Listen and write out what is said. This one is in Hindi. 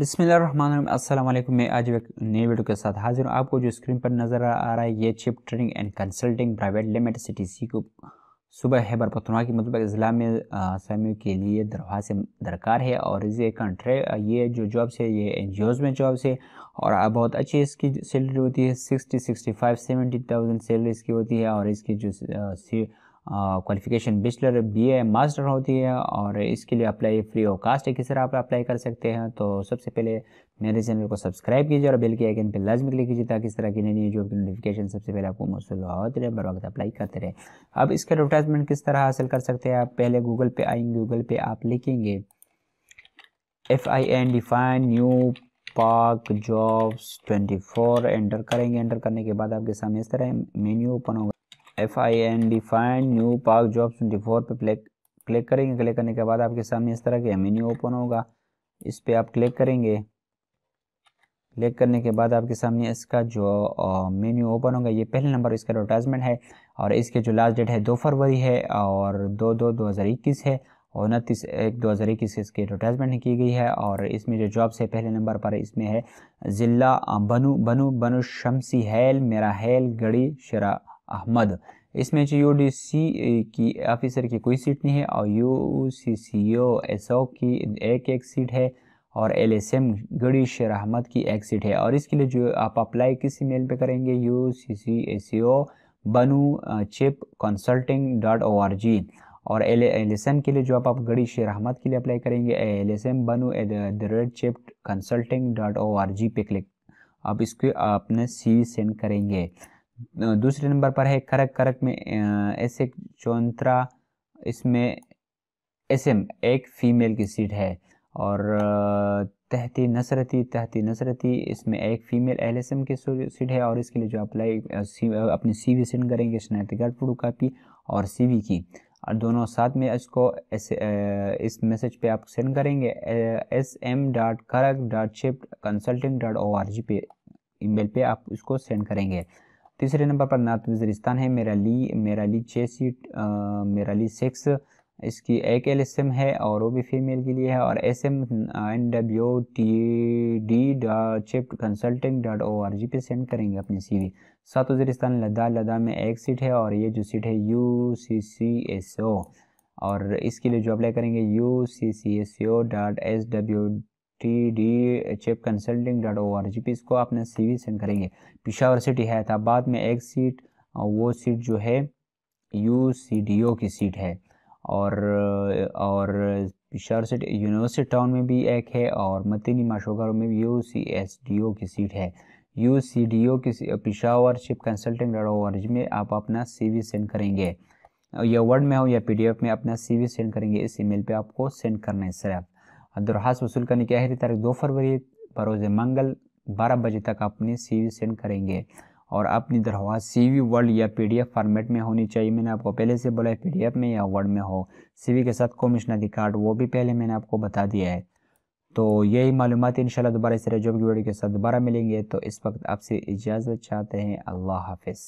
बिसमीम अस्सलाम मैं आज एक नई वीडियो के साथ हाजिर हूँ आपको जो स्क्रीन पर नज़र आ रहा है ये Chip training and consulting private limited C T C को सुबह है बरपतनवा के मतलब ज़िला में आसामियों के लिए दरख्वास्त दरकार है और ये कंट्रे ये जो जॉब्स है ये एन में जॉब्स है और बहुत अच्छी इसकी सैलरी होती है sixty sixty five seventy thousand salary इसकी होती है और इसकी जो सी qualification bachelor B A master होती है और इसके लिए अप्लाई फ्री ऑफ कास्ट है किस तरह आप अप्लाई कर सकते हैं तो सबसे पहले मेरे चैनल को सब्सक्राइब कीजिए और बेल के आइकन पर लाजमी क्लिक कीजिए ताकि इस तरह की नई नई जॉब की नोटिफिकेशन सबसे पहले आपको मौसू होते रहे बर वक्त अप्लाई करते रहे अब इसका एडवर्टाइजमेंट किस तरह हासिल कर सकते हैं आप पहले गूगल पे आएंगे गूगल पे आप लिखेंगे F I N define new park jobs four enter करेंगे एंटर करने के बाद आपके सामने इस तरह मेन्यू ओपन होगा F I N D fine new park job twenty four पर क्लिक क्लिक करेंगे क्लिक करने के बाद आपके सामने इस तरह के मेन्यू ओपन होगा इस पर आप क्लिक करेंगे क्लिक करने के बाद आपके सामने इसका जो मेन्यू ओपन होगा ये पहले नंबर इसका एडवर्टाइजमेंट है और इसके जो लास्ट डेट है दो फरवरी है और दो दो दो हज़ार इक्कीस है और उनतीस एक दो हज़ार इक्कीस इसकी एडवर्टाइजमेंट की गई है और इसमें जो जॉब्स है पहले नंबर पर इसमें है ज़िला बनु बनु बनु शमसी हैल मेरा हैल गढ़ी शरा अहमद इसमें जो यू डी सी की ऑफिसर की कोई सीट नहीं है और you C C O S O की एक एक सीट है और एल एस एम गड़ी शेर अहमद की एक सीट है और इसके लिए जो आप अप्लाई किस मेल पे करेंगे यू सी सी ए C O Bannu Chip consulting dot O R G और एल एल एस एम के लिए जो आप, आप गड़ी शेर अहमद के लिए अप्लाई करेंगे L S M Bannu at the rate Chip consulting dot O R G पे क्लिक आप इसके अपने सी सेंड करेंगे दूसरे नंबर पर है खरक खरक में एस एक चौंतरा इसमें एस एम एक फीमेल की सीट है और तहती नसरती तहती नसरती इसमें एक फ़ीमेल एल एस एम की सीट है और इसके लिए जो अप्लाई अपनी सी वी सेंड करेंगे शनाख्तगढ़ फोटो कापी और सी वी की और दोनों साथ में इसको एस, इस मैसेज पे आप सेंड करेंगे S M dot Karak dot Chip consulting dot O R G पे ईमेल पे आप इसको सेंड करेंगे तीसरे नंबर पर नात वजरिस्तान है मेरा ली मेरा ली छः सीट मेरा ली सिक्स इसकी एक एल एस एम है और वो भी फीमेल के लिए है और S M N W T D dot Chip consulting dot O R G पे सेंड करेंगे अपनी सी वी सात वजरिस्तान लद्दाख लद्दाख में एक सीट है और ये जो सीट है यू सी सी एस ओ और इसके लिए जो अप्लाई करेंगे U C C S O dot S W T D H F consulting dot O R G पी इसको आपने सी वी सेंड करेंगे पिशावर सिटी हैदराबाद तो में एक सीट वो सीट जो है यू सी डी ओ की सीट है और और पिशावर सिटी यूनिवर्सिटी टाउन में भी एक है और मतीनी माशोगा में भी U C S D O की सीट है यू सी डी ओ की Peshawar Chip consulting dot O R G में आप अपना सी वी सेंड करेंगे या वर्ड में हो या पी डी एफ में अपना सी वी सेंड करेंगे इस ई मेल पर आपको सेंड करना है सर आप अब्दुलरहास वसूल करने की आखिरी तारीख दो फरवरी बरोज़ मंगल बारह बजे तक अपनी सीवी सेंड करेंगे और अपनी सी सीवी वर्ल्ड या पीडीएफ फॉर्मेट में होनी चाहिए मैंने आपको पहले से बोला है पीडीएफ में या वर्ड में हो सीवी के साथ कमिश्नरी कार्ड वो भी पहले मैंने आपको बता दिया है तो यही मालूम इन दोबारा इस जॉब की वीडियो के साथ दोबारा मिलेंगे तो इस वक्त आपसे इजाज़त चाहते हैं अल्लाह हाफिज़